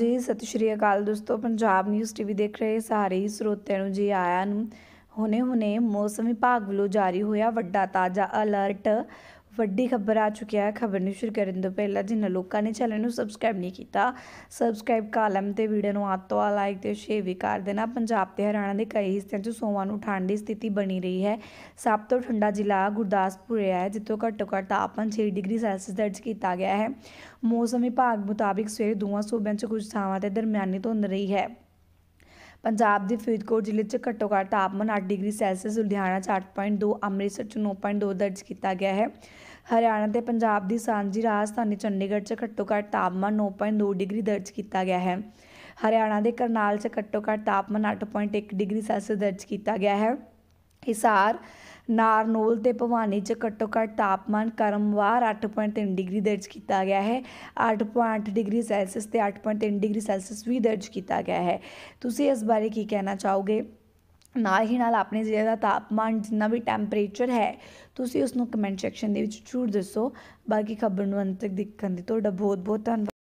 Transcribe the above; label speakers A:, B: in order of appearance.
A: ਜੀ ਸਤਿ ਸ਼੍ਰੀ ਅਕਾਲ ਦੋਸਤੋ ਪੰਜਾਬ ਨਿਊਜ਼ ਟੀਵੀ ਦੇਖ ਰਹੇ ਸਾਰੇ ਹੀ ਸਰੋਤਿਆਂ ਨੂੰ ਜੀ ਆਇਆਂ ਨੂੰ ਹੁਣੇ-ਹੁਣੇ ਮੌਸਮ ਵਿਭਾਗ ਵੱਲੋਂ ਜਾਰੀ ਹੋਇਆ ਵੱਡਾ ਤਾਜ਼ਾ ਅਲਰਟ ਵੱਡੀ ਖਬਰ ਆ ਚੁੱਕਿਆ ਹੈ ਖਬਰ ਨੂੰ ਸ਼ੁਰੂ ਕਰਨ ਤੋਂ ਪਹਿਲਾਂ ਜਿਨ੍ਹਾਂ ਲੋਕਾਂ ਨੇ ਚੈਨਲ ਨੂੰ ਸਬਸਕ੍ਰਾਈਬ ਨਹੀਂ ਕੀਤਾ ਸਬਸਕ੍ਰਾਈਬ ਕਾਲਮ ਤੇ ਵੀਡੀਓ ਨੂੰ ਆਤ ਆ ਲਾਈਕ ਤੇ ਸ਼ੇਅਰ ਵੀ ਕਰ ਦੇਣਾ ਪੰਜਾਬ ਤੇ ਹਰਿਆਣਾ ਦੇ ਕਈ ਹਿੱਸਿਆਂ 'ਚ ਸੋਮਵਾਰ ਨੂੰ ਠੰਡ ਦੀ ਸਥਿਤੀ ਬਣੀ ਰਹੀ ਹੈ ਸਭ ਤੋਂ ਠੰਡਾ ਜ਼ਿਲ੍ਹਾ ਗੁਰਦਾਸਪੁਰ ਹੈ ਜਿੱਥੋਂ ਘੱਟੋ ਘੱਟ ਤਾਪਮਾਨ 6 ਡਿਗਰੀ ਸੈਲਸੀਅਸ ਦਰਜ ਕੀਤਾ ਗਿਆ ਹੈ ਮੌਸਮ ਵਿਭਾਗ ਮੁਤਾਬਿਕ ਸਵੇਰੇ ਦੋਵਾਂ ਸੂਬਿਆਂ 'ਚ ਕੁਝ ਥਾਵਾਂ ਤੇ ਦਰਮਿਆਨੀ ਧੁੰਦ ਰਹੀ ਹੈ ਪੰਜਾਬ ਦੇ ਫਰੀਦਕੋਟ ਜ਼ਿਲ੍ਹੇ 'ਚ ਘੱਟੋ-ਘੱਟ ਤਾਪਮਾਨ 8 ਡਿਗਰੀ ਸੈਲਸੀਅਸ ਲੁਧਿਆਣਾ 'ਚ 8.2 ਅੰਮ੍ਰਿਤਸਰ 'ਚ 9.2 ਦਰਜ ਕੀਤਾ ਗਿਆ ਹੈ ਹਰਿਆਣਾ ਤੇ ਪੰਜਾਬ ਦੀ ਸਾਂਝੀ ਰਾਜਧਾਨੀ ਚੰਡੀਗੜ੍ਹ 'ਚ ਘੱਟੋ-ਘੱਟ ਤਾਪਮਾਨ 9.2 ਡਿਗਰੀ ਦਰਜ ਕੀਤਾ ਗਿਆ ਹੈ ਹਰਿਆਣਾ ਦੇ ਕਰਨਾਲ 'ਚ ਘੱਟੋ-ਘੱਟ ਤਾਪਮਾਨ 8.1 ਡਿਗਰੀ ਸੈਲਸੀਅਸ ਦਰਜ ਕੀਤਾ ਗਿਆ ਹੈ ਹਿਸਾਰ ਨਾਰਨੋਲ ਤੇ ਭਵਾਨੀ 'ਚ ਘੱਟੋ ਘੱਟ ਤਾਪਮਾਨ ਕਰਮਵਾਰ 8.3 ਡਿਗਰੀ ਦਰਜ ਕੀਤਾ ਗਿਆ ਹੈ 8.8 ਡਿਗਰੀ ਸੈਲਸੀਅਸ ਤੇ 8.3 ਡਿਗਰੀ ਸੈਲਸੀਅਸ ਵੀ ਦਰਜ ਕੀਤਾ ਗਿਆ ਹੈ ਤੁਸੀਂ ਇਸ ਬਾਰੇ ਕੀ ਕਹਿਣਾ ਚਾਹੋਗੇ ਨਾਲ ਹੀ ਨਾਲ ਆਪਣੇ ਜ਼ਿਲ੍ਹੇ ਦਾ ਤਾਪਮਾਨ ਜਿੰਨਾ ਵੀ ਟੈਂਪਰੇਚਰ ਹੈ ਤੁਸੀਂ ਉਸ ਨੂੰ ਕਮੈਂਟ ਸੈਕਸ਼ਨ ਦੇ ਵਿੱਚ ਜ਼ਰੂਰ ਦੱਸੋ ਬਾਕੀ ਖਬਰ ਨੂੰ ਅੰਤ ਤੱਕ ਦੇਖਣ ਦੀ ਤੁਹਾਡਾ ਬਹੁਤ ਬਹੁਤ ਧੰਨਵਾਦ